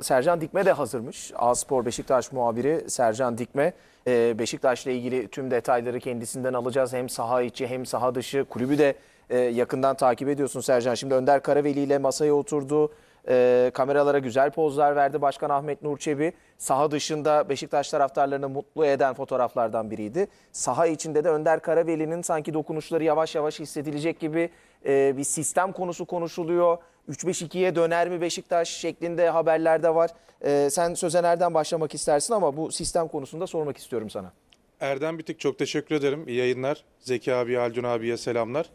Sercan Dikme de hazırmış. A.Spor Beşiktaş muhabiri Sercan Dikme. Ee, Beşiktaş'la ilgili tüm detayları kendisinden alacağız. Hem saha içi hem saha dışı kulübü de e, yakından takip ediyorsun Sercan. Şimdi Önder Karaveli ile masaya oturdu. Ee, kameralara güzel pozlar verdi Başkan Ahmet Nurçebi. Saha dışında Beşiktaş taraftarlarını mutlu eden fotoğraflardan biriydi. Saha içinde de Önder Karaveli'nin sanki dokunuşları yavaş yavaş hissedilecek gibi e, bir sistem konusu konuşuluyor. 3-5-2'ye döner mi Beşiktaş şeklinde haberler de var. E, sen nereden başlamak istersin ama bu sistem konusunda sormak istiyorum sana. Erdem Bitik çok teşekkür ederim. İyi yayınlar. Zeki abi, Haldun abiye selamlar.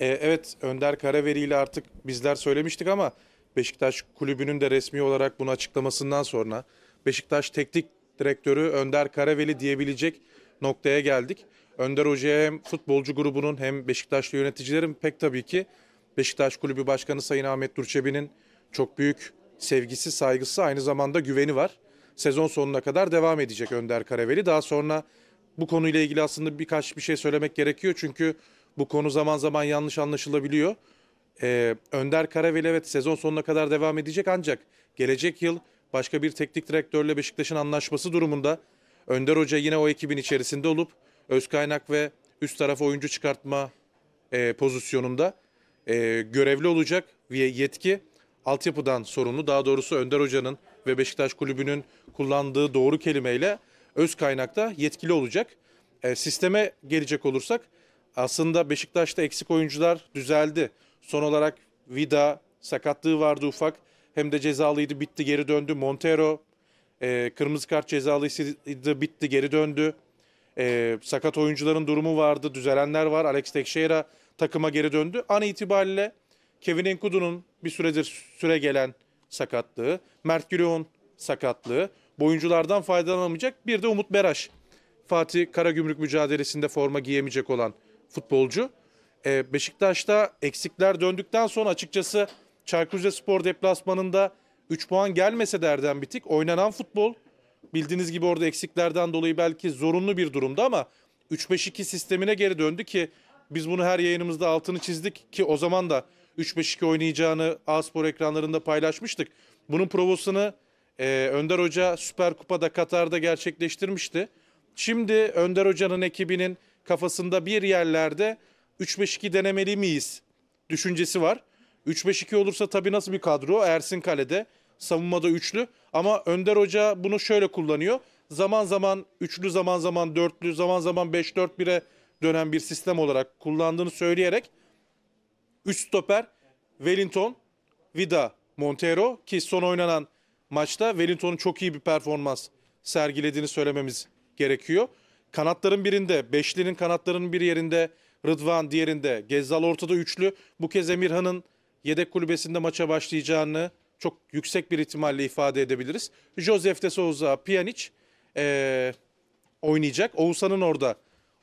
Ee, evet Önder Karaveri ile artık bizler söylemiştik ama Beşiktaş kulübünün de resmi olarak bunu açıklamasından sonra Beşiktaş teknik direktörü Önder Karaveli diyebilecek noktaya geldik. Önder Hoca'ya hem futbolcu grubunun hem Beşiktaşlı yöneticilerin pek tabii ki Beşiktaş Kulübü Başkanı Sayın Ahmet Durçebi'nin çok büyük sevgisi, saygısı aynı zamanda güveni var. Sezon sonuna kadar devam edecek Önder Karaveli. Daha sonra bu konuyla ilgili aslında birkaç bir şey söylemek gerekiyor. Çünkü bu konu zaman zaman yanlış anlaşılabiliyor. Ee, Önder Karaveli evet sezon sonuna kadar devam edecek ancak gelecek yıl başka bir teknik direktörle Beşiktaş'ın anlaşması durumunda Önder Hoca yine o ekibin içerisinde olup öz kaynak ve üst tarafa oyuncu çıkartma e, pozisyonunda e, görevli olacak ve yetki altyapıdan sorumlu. Daha doğrusu Önder Hoca'nın ve Beşiktaş Kulübü'nün kullandığı doğru kelimeyle öz kaynakta yetkili olacak. E, sisteme gelecek olursak aslında Beşiktaş'ta eksik oyuncular düzeldi. Son olarak Vida sakatlığı vardı ufak. Hem de cezalıydı bitti geri döndü. Montero e, kırmızı kart cezalıydı bitti geri döndü. E, sakat oyuncuların durumu vardı, düzelenler var. Alex Teixeira takıma geri döndü. An itibariyle Kevin Enkudu'nun bir süredir süre gelen sakatlığı, Mert Güleon sakatlığı, bu oyunculardan faydalanamayacak bir de Umut Beraş. Fatih Karagümrük mücadelesinde forma giyemeyecek olan futbolcu. E, Beşiktaş'ta eksikler döndükten sonra açıkçası Çaykur Rizespor deplasmanında 3 puan gelmese derden bitik oynanan futbol Bildiğiniz gibi orada eksiklerden dolayı belki zorunlu bir durumda ama 3-5-2 sistemine geri döndü ki biz bunu her yayınımızda altını çizdik ki o zaman da 3-5-2 oynayacağını A-Spor ekranlarında paylaşmıştık. Bunun provosunu e, Önder Hoca Süper Kupa'da Katar'da gerçekleştirmişti. Şimdi Önder Hoca'nın ekibinin kafasında bir yerlerde 3-5-2 denemeli miyiz düşüncesi var. 3-5-2 olursa tabii nasıl bir kadro? Ersin Kale'de, Savunmada üçlü. Ama Önder Hoca bunu şöyle kullanıyor. Zaman zaman üçlü, zaman zaman dörtlü, zaman zaman 5-4-1'e dönen bir sistem olarak kullandığını söyleyerek üst stoper Wellington, Vida, Montero ki son oynanan maçta Wellington'un çok iyi bir performans sergilediğini söylememiz gerekiyor. Kanatların birinde, beşlinin kanatların bir yerinde Rıdvan diğerinde, Gezzal ortada üçlü. Bu kez Emirhan'ın yedek kulübesinde maça başlayacağını çok yüksek bir ihtimalle ifade edebiliriz. Josef de Souza, Pjanic e, oynayacak. Oğuzhan'ın orada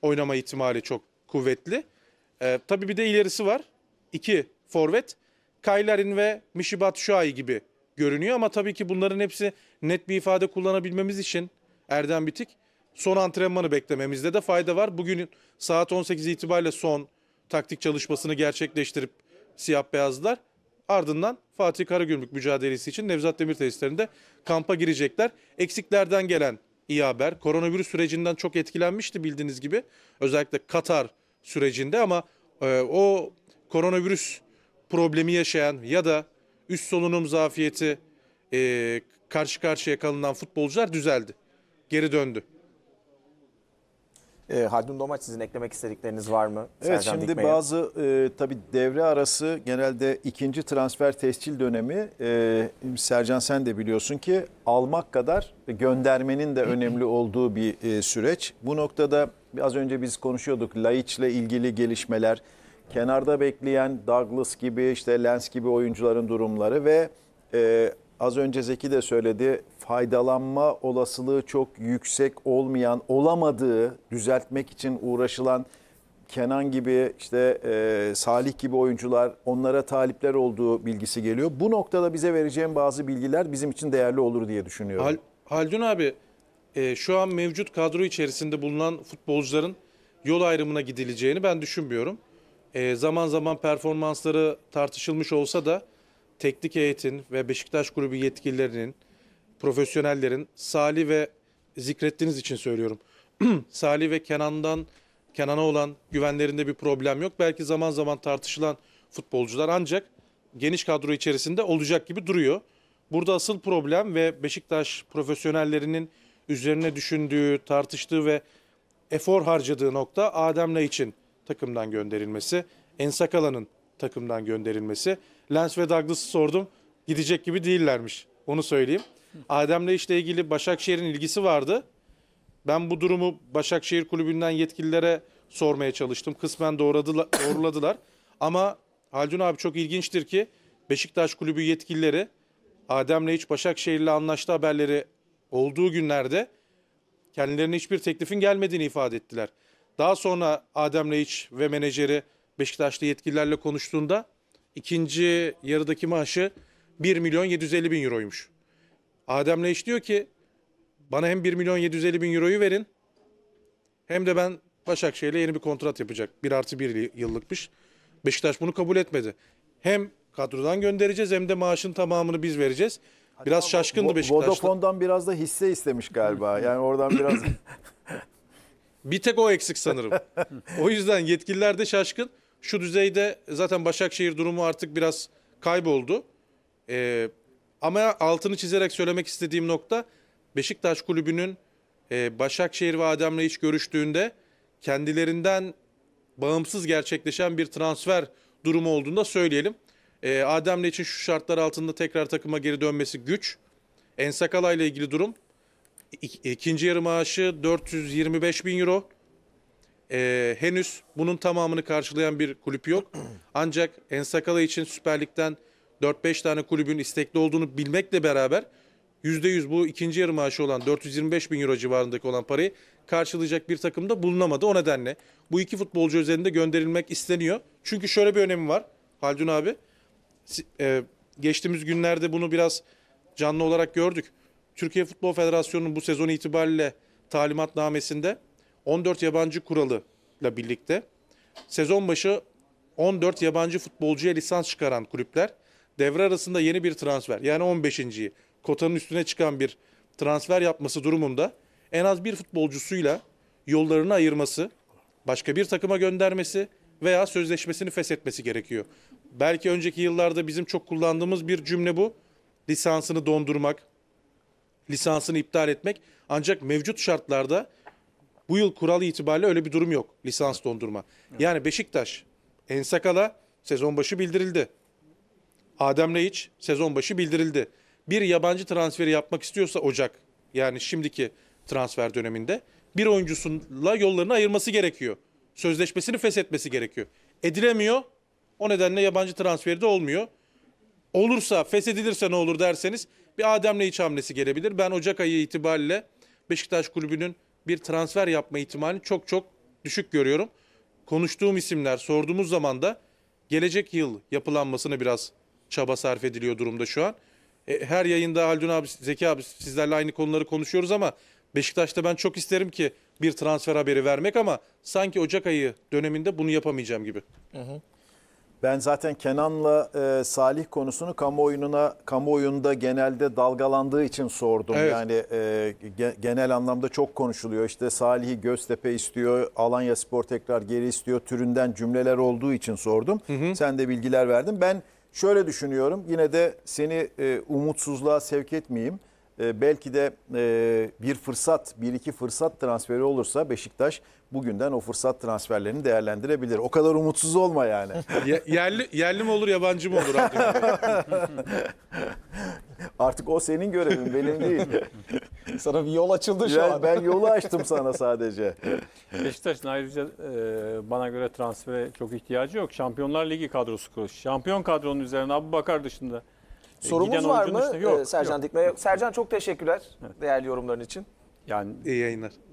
oynama ihtimali çok kuvvetli. E, tabii bir de ilerisi var. İki forvet. Kaylerin ve Mishibat Şuay gibi görünüyor ama tabii ki bunların hepsi net bir ifade kullanabilmemiz için Erdem Bitik son antrenmanı beklememizde de fayda var. Bugün saat 18 itibariyle son taktik çalışmasını gerçekleştirip siyah beyazlar Ardından Fatih Karagümrük mücadelesi için Nevzat Demir tesislerinde kampa girecekler. Eksiklerden gelen iyi haber. Koronavirüs sürecinden çok etkilenmişti bildiğiniz gibi. Özellikle Katar sürecinde ama e, o koronavirüs problemi yaşayan ya da üst solunum zafiyeti e, karşı karşıya kalınan futbolcular düzeldi. Geri döndü. E, Haldun Domaç sizin eklemek istedikleriniz var mı? Evet Sercan şimdi Dikme'ye? bazı e, tabii devre arası genelde ikinci transfer tescil dönemi e, Sercan sen de biliyorsun ki almak kadar göndermenin de önemli olduğu bir e, süreç. Bu noktada az önce biz konuşuyorduk ile ilgili gelişmeler, kenarda bekleyen Douglas gibi işte Lens gibi oyuncuların durumları ve e, az önce Zeki de söyledi faydalanma olasılığı çok yüksek olmayan, olamadığı düzeltmek için uğraşılan Kenan gibi işte e, Salih gibi oyuncular onlara talipler olduğu bilgisi geliyor. Bu noktada bize vereceğim bazı bilgiler bizim için değerli olur diye düşünüyorum. Hal, Haldun abi e, şu an mevcut kadro içerisinde bulunan futbolcuların yol ayrımına gidileceğini ben düşünmüyorum. E, zaman zaman performansları tartışılmış olsa da teknik heyetin ve Beşiktaş grubu yetkililerinin, profesyonellerin Salih ve zikrettiğiniz için söylüyorum. Salih ve Kenan'dan Kenan'a olan güvenlerinde bir problem yok. Belki zaman zaman tartışılan futbolcular ancak geniş kadro içerisinde olacak gibi duruyor. Burada asıl problem ve Beşiktaş profesyonellerinin üzerine düşündüğü, tartıştığı ve efor harcadığı nokta Adem'le için takımdan gönderilmesi. Ensakala'nın takımdan gönderilmesi. Lens ve Douglas'ı sordum. Gidecek gibi değillermiş. Onu söyleyeyim. Adem'le işle ilgili Başakşehir'in ilgisi vardı. Ben bu durumu Başakşehir kulübünden yetkililere sormaya çalıştım. Kısmen doğradılar, doğruladılar. Ama Haldun abi çok ilginçtir ki Beşiktaş kulübü yetkilileri Adem'le hiç Başakşehir'le anlaştı haberleri olduğu günlerde kendilerine hiçbir teklifin gelmediğini ifade ettiler. Daha sonra Adem'le hiç ve menajeri Beşiktaşlı yetkililerle konuştuğunda ikinci yarıdaki maaşı 1 milyon 750 bin euroymuş. Adem'le iş diyor ki bana hem 1 milyon 750 bin euroyu verin hem de ben Başakşehir'le yeni bir kontrat yapacak. 1 artı 1 yıllıkmış. Beşiktaş bunu kabul etmedi. Hem kadrodan göndereceğiz hem de maaşın tamamını biz vereceğiz. Biraz Hatta şaşkındı Beşiktaş'ta. Vodafone'dan biraz da hisse istemiş galiba. Yani oradan biraz... bir tek o eksik sanırım. o yüzden yetkililer de şaşkın. Şu düzeyde zaten Başakşehir durumu artık biraz kayboldu. Ee, ama altını çizerek söylemek istediğim nokta Beşiktaş Kulübü'nün e, Başakşehir ve Adem'le hiç görüştüğünde kendilerinden bağımsız gerçekleşen bir transfer durumu olduğunda söyleyelim. E, Adem'le için şu şartlar altında tekrar takıma geri dönmesi güç. Ensakala ile ilgili durum. İk, ikinci yarı maaşı 425 bin euro e, henüz bunun tamamını karşılayan bir kulüp yok. Ancak Ensakala için Süper Lig'den 4-5 tane kulübün istekli olduğunu bilmekle beraber %100 bu ikinci yarı maaşı olan 425 bin euro civarındaki olan parayı karşılayacak bir takım da bulunamadı. O nedenle bu iki futbolcu üzerinde gönderilmek isteniyor. Çünkü şöyle bir önemi var Haldun abi. E, geçtiğimiz günlerde bunu biraz canlı olarak gördük. Türkiye Futbol Federasyonu'nun bu sezon itibariyle talimatnamesinde 14 yabancı kuralıyla birlikte sezon başı 14 yabancı futbolcuya lisans çıkaran kulüpler devre arasında yeni bir transfer yani 15.yi kotanın üstüne çıkan bir transfer yapması durumunda en az bir futbolcusuyla yollarını ayırması, başka bir takıma göndermesi veya sözleşmesini feshetmesi gerekiyor. Belki önceki yıllarda bizim çok kullandığımız bir cümle bu. Lisansını dondurmak, lisansını iptal etmek. Ancak mevcut şartlarda bu yıl kuralı itibariyle öyle bir durum yok lisans dondurma. Yani Beşiktaş, Ensakal'a sezon başı bildirildi. Adem Reyiç sezon başı bildirildi. Bir yabancı transferi yapmak istiyorsa Ocak yani şimdiki transfer döneminde bir oyuncusunla yollarını ayırması gerekiyor. Sözleşmesini feshetmesi gerekiyor. Edilemiyor. O nedenle yabancı transferi de olmuyor. Olursa feshedilirse ne olur derseniz bir Adem Reyiç hamlesi gelebilir. Ben Ocak ayı itibariyle Beşiktaş Kulübü'nün bir transfer yapma ihtimali çok çok düşük görüyorum. Konuştuğum isimler sorduğumuz zaman da gelecek yıl yapılanmasını biraz çaba sarf ediliyor durumda şu an. E, her yayında Haldun abi, Zeki abi sizlerle aynı konuları konuşuyoruz ama Beşiktaş'ta ben çok isterim ki bir transfer haberi vermek ama sanki Ocak ayı döneminde bunu yapamayacağım gibi. Hı hı. Ben zaten Kenan'la e, Salih konusunu kamuoyuna kamuoyunda genelde dalgalandığı için sordum. Evet. Yani e, genel anlamda çok konuşuluyor. İşte Salih'i Göztepe istiyor, Alanya Spor tekrar geri istiyor türünden cümleler olduğu için sordum. Hı hı. Sen de bilgiler verdin. Ben şöyle düşünüyorum. Yine de seni e, umutsuzluğa sevk etmeyeyim. E, belki de e, bir fırsat, bir iki fırsat transferi olursa Beşiktaş bugünden o fırsat transferlerini değerlendirebilir. O kadar umutsuz olma yani. yerli yerli mi olur, yabancı mı olur? Artık o senin görevin, benim değil. Sana bir yol açıldı şu an. ben yolu açtım sana sadece. Beşiktaş'ın ayrıca e, bana göre transfere çok ihtiyacı yok. Şampiyonlar Ligi kadrosu kurulmuş. Şampiyon kadronun üzerine Abu Bakar dışında e, Sorumuz var mı? Işte, yok, ee, Sercan yok. Dikme. Sercan çok teşekkürler evet. değerli yorumların için. Yani iyi yayınlar.